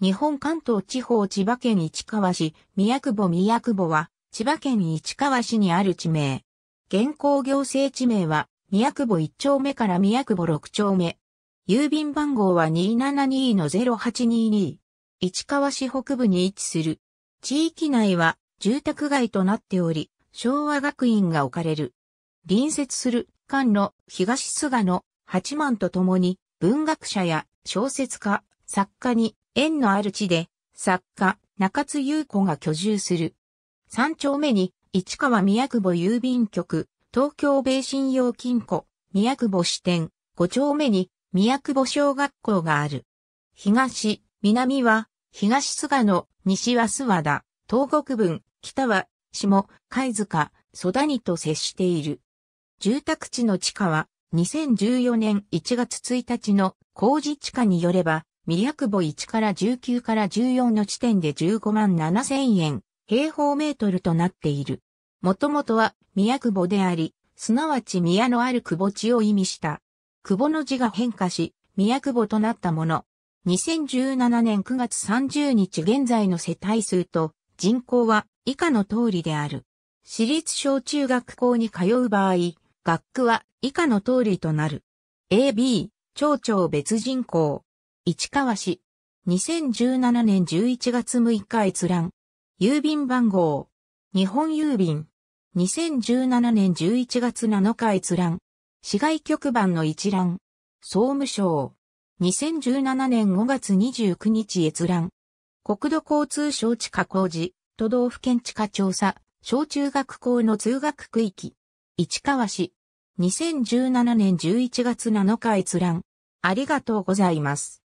日本関東地方千葉県市川市、宮久保宮久保は、千葉県市川市にある地名。現行行政地名は、宮久保1丁目から宮久保6丁目。郵便番号は272-0822。市川市北部に位置する。地域内は住宅街となっており、昭和学院が置かれる。隣接する関の東菅野八幡と共に文学者や小説家、作家に縁のある地で、作家、中津優子が居住する。三丁目に、市川宮久保郵便局、東京米信用金庫、宮久保支店、五丁目に、宮久保小学校がある。東、南は、東菅野、西は諏訪田、東国分、北は、下、貝塚、蘇谷と接している。住宅地の地下は、2014年1月1日の工事地下によれば、宮久保1から19から14の地点で15万7千円、平方メートルとなっている。もともとは宮久保であり、すなわち宮のある久保地を意味した。久保の字が変化し、宮久保となったもの。2017年9月30日現在の世帯数と人口は以下の通りである。私立小中学校に通う場合、学区は以下の通りとなる。A、B、町長別人口。市川市。2017年11月6日閲覧。郵便番号。日本郵便。2017年11月7日閲覧。市外局番の一覧。総務省。2017年5月29日閲覧。国土交通省地下工事、都道府県地下調査、小中学校の通学区域。市川市。2017年11月7日閲覧。ありがとうございます。